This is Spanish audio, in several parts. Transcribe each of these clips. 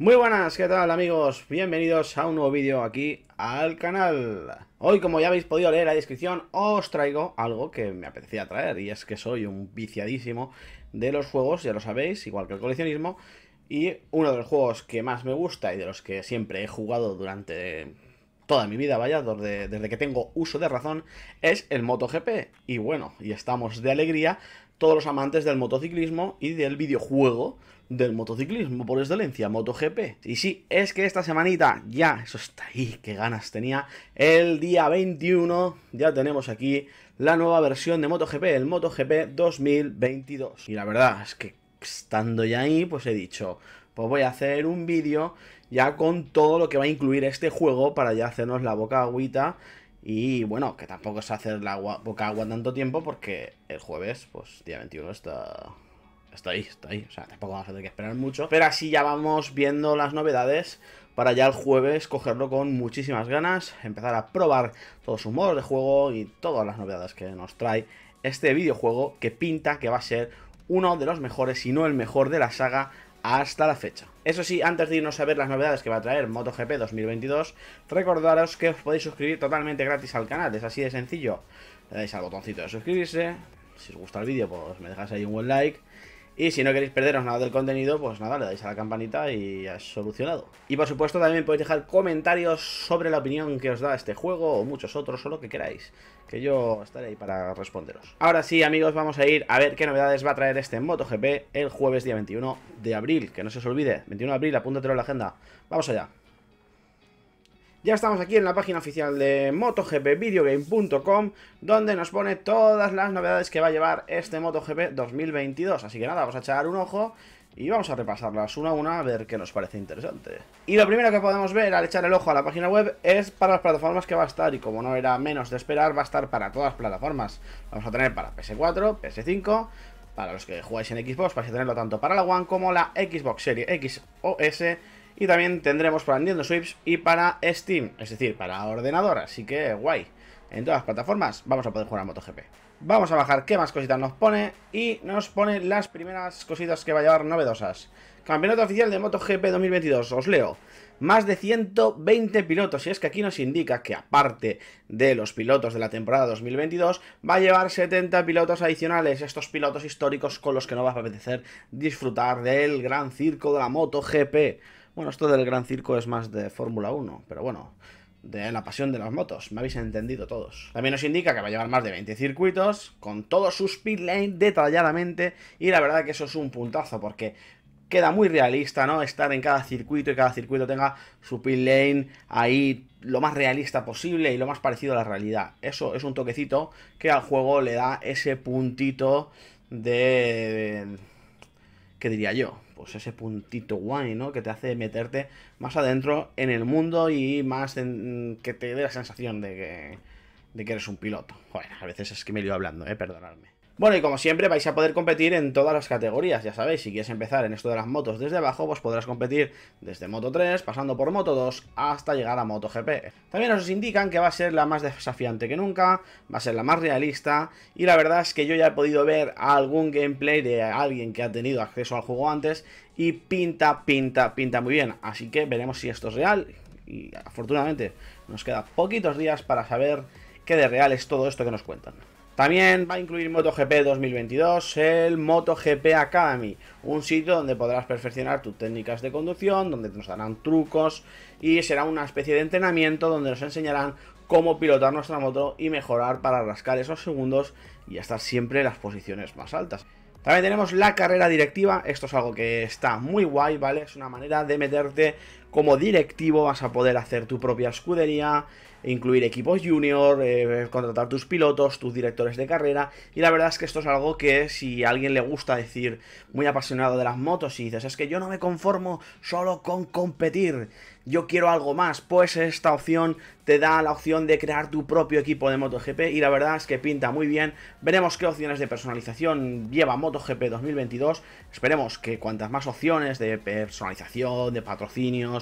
Muy buenas, ¿qué tal amigos? Bienvenidos a un nuevo vídeo aquí al canal. Hoy, como ya habéis podido leer la descripción, os traigo algo que me apetecía traer, y es que soy un viciadísimo de los juegos, ya lo sabéis, igual que el coleccionismo, y uno de los juegos que más me gusta y de los que siempre he jugado durante toda mi vida, vaya, desde, que tengo uso de razón, es el MotoGP. Y bueno, y estamos de alegría todos los amantes del motociclismo y del videojuego del motociclismo por excelencia, MotoGP. Y sí, es que esta semanita, ya, eso está ahí, qué ganas tenía, el día 21 ya tenemos aquí la nueva versión de MotoGP, el MotoGP 2022. Y la verdad es que estando ya ahí, pues he dicho, pues voy a hacer un vídeo ya con todo lo que va a incluir este juego para ya hacernos la boca agüita. Y bueno, que tampoco es hacer la boca agua tanto tiempo porque el jueves, pues día 21 está... Está ahí, está ahí. O sea, tampoco vamos a tener que esperar mucho. Pero así ya vamos viendo las novedades para ya el jueves cogerlo con muchísimas ganas, empezar a probar todos sus modos de juego y todas las novedades que nos trae este videojuego que pinta que va a ser uno de los mejores, si no el mejor de la saga hasta la fecha. Eso sí, antes de irnos a ver las novedades que va a traer MotoGP 2022, recordaros que os podéis suscribir totalmente gratis al canal, es así de sencillo. Le dais al botoncito de suscribirse, si os gusta el vídeo pues me dejáis ahí un buen like y si no queréis perderos nada del contenido, pues nada, le dais a la campanita y ya solucionado. Y por supuesto también podéis dejar comentarios sobre la opinión que os da este juego o muchos otros o lo que queráis, que yo estaré ahí para responderos. Ahora sí, amigos, vamos a ir a ver qué novedades va a traer este MotoGP el jueves día 21 de abril. Que no se os olvide, 21 de abril, apúntatelo en la agenda. Vamos allá ya estamos aquí en la página oficial de MotoGPVideogame.com donde nos pone todas las novedades que va a llevar este MotoGP 2022. Así que nada, vamos a echar un ojo y vamos a repasarlas una a una a ver qué nos parece interesante. Y lo primero que podemos ver al echar el ojo a la página web es para las plataformas que va a estar y como no era menos de esperar va a estar para todas las plataformas. Vamos a tener para PS4, PS5, para los que jugáis en Xbox para tenerlo tanto para la One como la Xbox Series X o S y también tendremos para Nintendo Switch y para Steam, es decir, para ordenador, así que guay en todas las plataformas, vamos a poder jugar a MotoGP. Vamos a bajar qué más cositas nos pone y nos pone las primeras cositas que va a llevar novedosas. Campeonato oficial de MotoGP 2022, os leo. Más de 120 pilotos, y es que aquí nos indica que aparte de los pilotos de la temporada 2022, va a llevar 70 pilotos adicionales, estos pilotos históricos con los que no vas a apetecer disfrutar del gran circo de la MotoGP. Bueno, esto del gran circo es más de Fórmula 1, pero bueno, de la pasión de las motos, me habéis entendido todos. También nos indica que va a llevar más de 20 circuitos, con todos sus pit lane detalladamente, y la verdad que eso es un puntazo, porque queda muy realista, ¿no? Estar en cada circuito y cada circuito tenga su pit lane ahí lo más realista posible y lo más parecido a la realidad. Eso es un toquecito que al juego le da ese puntito de ¿Qué diría yo, pues ese puntito guay, ¿no? Que te hace meterte más adentro en el mundo y más en, que te dé la sensación de que, de que eres un piloto. Joder, a veces es que me lío hablando, ¿eh? Perdonadme. Bueno, y como siempre vais a poder competir en todas las categorías, ya sabéis, si quieres empezar en esto de las motos desde abajo, pues podrás competir desde Moto 3, pasando por Moto 2, hasta llegar a Moto GP. También nos indican que va a ser la más desafiante que nunca, va a ser la más realista, y la verdad es que yo ya he podido ver algún gameplay de alguien que ha tenido acceso al juego antes, y pinta, pinta, pinta muy bien, así que veremos si esto es real, y afortunadamente nos queda poquitos días para saber qué de real es todo esto que nos cuentan. También va a incluir MotoGP 2022 el MotoGP Academy, un sitio donde podrás perfeccionar tus técnicas de conducción, donde nos darán trucos y será una especie de entrenamiento donde nos enseñarán cómo pilotar nuestra moto y mejorar para rascar esos segundos y estar siempre en las posiciones más altas. También tenemos la carrera directiva, esto es algo que está muy guay, ¿vale? Es una manera de meterte como directivo vas a poder hacer tu propia escudería, incluir equipos junior, eh, contratar tus pilotos, tus directores de carrera. Y la verdad es que esto es algo que si a alguien le gusta decir, muy apasionado de las motos, y dices, es que yo no me conformo solo con competir, yo quiero algo más, pues esta opción te da la opción de crear tu propio equipo de MotoGP y la verdad es que pinta muy bien. Veremos qué opciones de personalización lleva MotoGP 2022. Esperemos que cuantas más opciones de personalización, de patrocinios,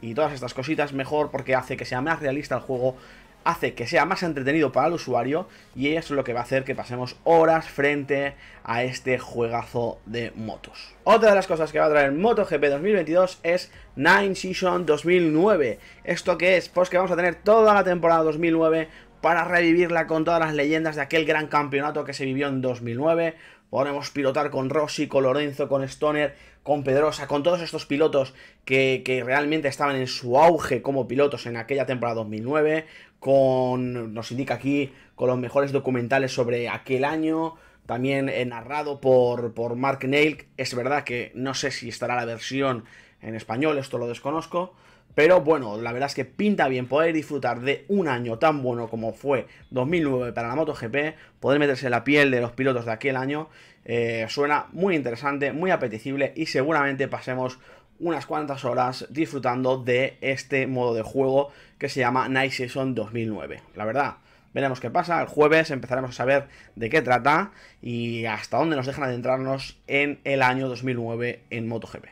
y todas estas cositas mejor porque hace que sea más realista el juego, hace que sea más entretenido para el usuario y eso es lo que va a hacer que pasemos horas frente a este juegazo de motos. Otra de las cosas que va a traer MotoGP 2022 es Nine Season 2009. ¿Esto qué es? Pues que vamos a tener toda la temporada 2009 para revivirla con todas las leyendas de aquel gran campeonato que se vivió en 2009, podremos pilotar con Rossi, con Lorenzo, con Stoner, con Pedrosa, con todos estos pilotos que, realmente estaban en su auge como pilotos en aquella temporada 2009, con, nos indica aquí, con los mejores documentales sobre aquel año, también eh, narrado por, por Mark Neil, es verdad que no sé si estará la versión en español, esto lo desconozco, pero bueno, la verdad es que pinta bien poder disfrutar de un año tan bueno como fue 2009 para la MotoGP, poder meterse en la piel de los pilotos de aquel año, eh, suena muy interesante, muy apetecible y seguramente pasemos unas cuantas horas disfrutando de este modo de juego que se llama Night Season 2009. La verdad, veremos qué pasa. El jueves empezaremos a saber de qué trata y hasta dónde nos dejan adentrarnos en el año 2009 en MotoGP.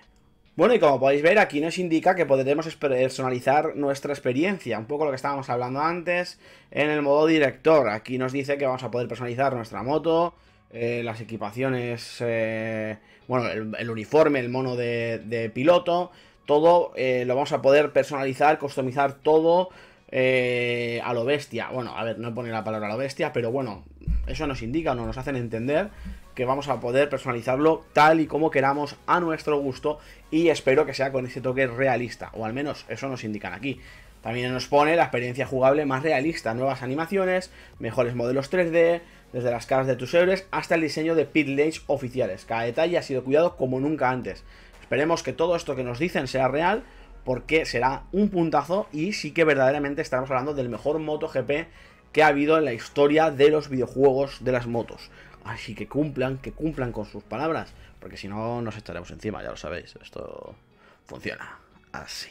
Bueno, y como podéis ver, aquí nos indica que podremos personalizar nuestra experiencia, un poco lo que estábamos hablando antes en el modo director. Aquí nos dice que vamos a poder personalizar nuestra moto, eh, las equipaciones, eh, bueno, el, uniforme, el mono de, piloto, todo eh, lo vamos a poder personalizar, customizar todo a lo bestia. Bueno, a ver, no pone la palabra a lo bestia, pero bueno, eso nos indica nos hacen entender que vamos a poder personalizarlo tal y como queramos a nuestro gusto y espero que sea con ese toque realista, o al menos eso nos indican aquí. También nos pone la experiencia jugable más realista, nuevas animaciones, mejores modelos 3D, desde las caras de tus héroes hasta el diseño de pit oficiales. Cada detalle ha sido cuidado como nunca antes. Esperemos que todo esto que nos dicen sea real, porque será un puntazo y sí que verdaderamente estamos hablando del mejor MotoGP que ha habido en la historia de los videojuegos de las motos. Así que cumplan, que cumplan con sus palabras, porque si no nos estaremos encima, ya lo sabéis, esto funciona así.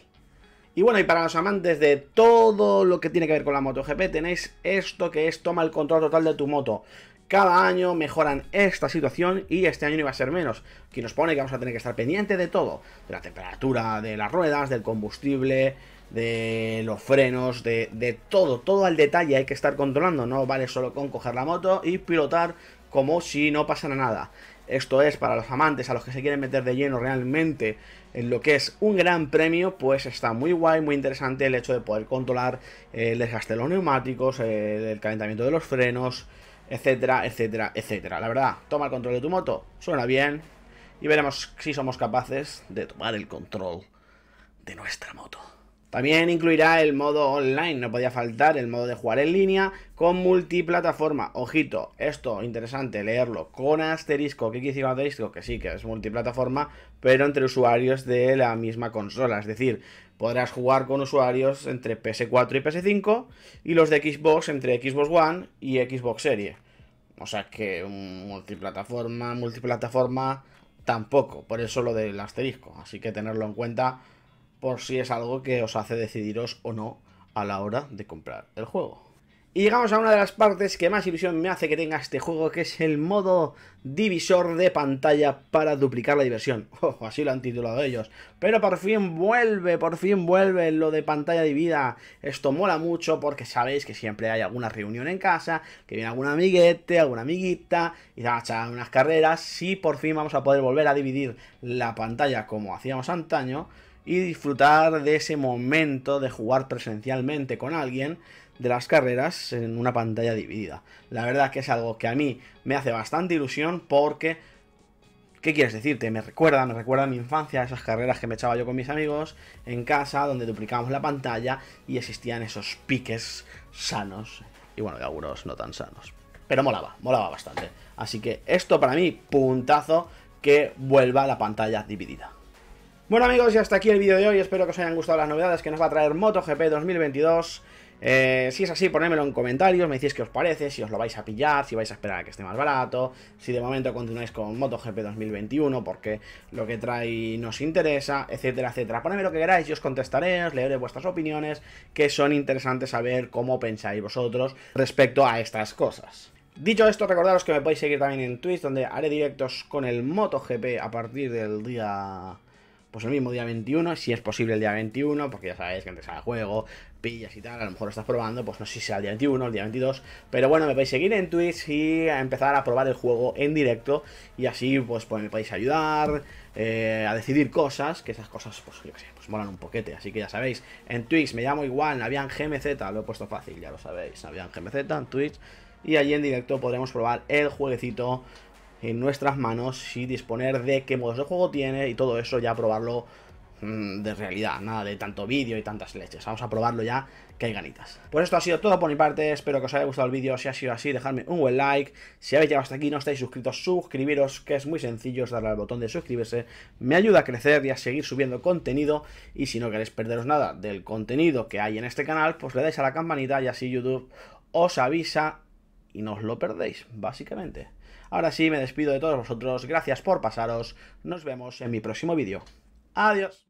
Y bueno, y para los amantes de todo lo que tiene que ver con la MotoGP, tenéis esto que es toma el control total de tu moto. Cada año mejoran esta situación y este año no iba a ser menos. Que nos pone que vamos a tener que estar pendiente de todo. De la temperatura de las ruedas, del combustible, de los frenos, de, de todo. Todo al detalle hay que estar controlando. No vale solo con coger la moto y pilotar, como si no pasara nada. Esto es para los amantes a los que se quieren meter de lleno realmente en lo que es un gran premio, pues está muy guay, muy interesante el hecho de poder controlar eh, el desgaste de los neumáticos, el calentamiento de los frenos, etcétera, etcétera, etcétera. La verdad, toma el control de tu moto, suena bien y veremos si somos capaces de tomar el control de nuestra moto. También incluirá el modo online, no podía faltar el modo de jugar en línea con multiplataforma. Ojito, esto interesante leerlo con asterisco. ¿Qué quiere decir asterisco? Que sí, que es multiplataforma, pero entre usuarios de la misma consola. Es decir, podrás jugar con usuarios entre PS4 y PS5 y los de Xbox entre Xbox One y Xbox Series. O sea que multiplataforma, multiplataforma tampoco. Por eso lo del asterisco. Así que tenerlo en cuenta por si es algo que os hace decidiros o no a la hora de comprar el juego. Y llegamos a una de las partes que más ilusión me hace que tenga este juego, que es el modo divisor de pantalla para duplicar la diversión. Ojo, así lo han titulado ellos. Pero por fin vuelve, por fin vuelve lo de pantalla dividida. Esto mola mucho porque sabéis que siempre hay alguna reunión en casa, que viene algún amiguete, alguna amiguita, y se a echar unas carreras. Si por fin vamos a poder volver a dividir la pantalla como hacíamos antaño y disfrutar de ese momento de jugar presencialmente con alguien de las carreras en una pantalla dividida. La verdad que es algo que a mí me hace bastante ilusión porque, ¿qué quieres decirte? Me recuerda, me recuerda mi infancia, esas carreras que me echaba yo con mis amigos en casa, donde duplicábamos la pantalla y existían esos piques sanos. Y bueno, de algunos no tan sanos. Pero molaba, molaba bastante. Así que esto para mí, puntazo, que vuelva la pantalla dividida. Bueno amigos, y hasta aquí el vídeo de hoy, espero que os hayan gustado las novedades que nos va a traer MotoGP 2022. Eh, si es así, ponedmelo en comentarios, me decís qué os parece, si os lo vais a pillar, si vais a esperar a que esté más barato, si de momento continuáis con MotoGP 2021 porque lo que trae nos interesa, etcétera, etcétera. Ponedme lo que queráis, y os contestaré, os leeré vuestras opiniones, que son interesantes saber cómo pensáis vosotros respecto a estas cosas. Dicho esto, recordaros que me podéis seguir también en Twitch, donde haré directos con el MotoGP a partir del día pues el mismo día 21, si es posible el día 21, porque ya sabéis que antes sale el juego, pillas y tal, a lo mejor lo estás probando, pues no sé si será el día 21, o el día 22, pero bueno, me podéis seguir en Twitch y a empezar a probar el juego en directo y así pues, pues me podéis ayudar eh, a decidir cosas, que esas cosas pues yo qué sé, pues molan un poquete, así que ya sabéis, en Twitch me llamo igual, Navian GMZ, lo he puesto fácil, ya lo sabéis, Navian GMZ en Twitch y allí en directo podremos probar el jueguecito en nuestras manos y disponer de qué modos de juego tiene y todo eso ya probarlo mm, de realidad, nada de tanto vídeo y tantas leches. Vamos a probarlo ya, que hay ganitas. Pues esto ha sido todo por mi parte, espero que os haya gustado el vídeo, si ha sido así, dejadme un buen like, si habéis llegado hasta aquí no estáis suscritos, suscribiros, que es muy sencillo, es darle al botón de suscribirse, me ayuda a crecer y a seguir subiendo contenido, y si no queréis perderos nada del contenido que hay en este canal, pues le dais a la campanita y así YouTube os avisa y no os lo perdéis, básicamente. Ahora sí, me despido de todos vosotros, gracias por pasaros, nos vemos en mi próximo vídeo. Adiós.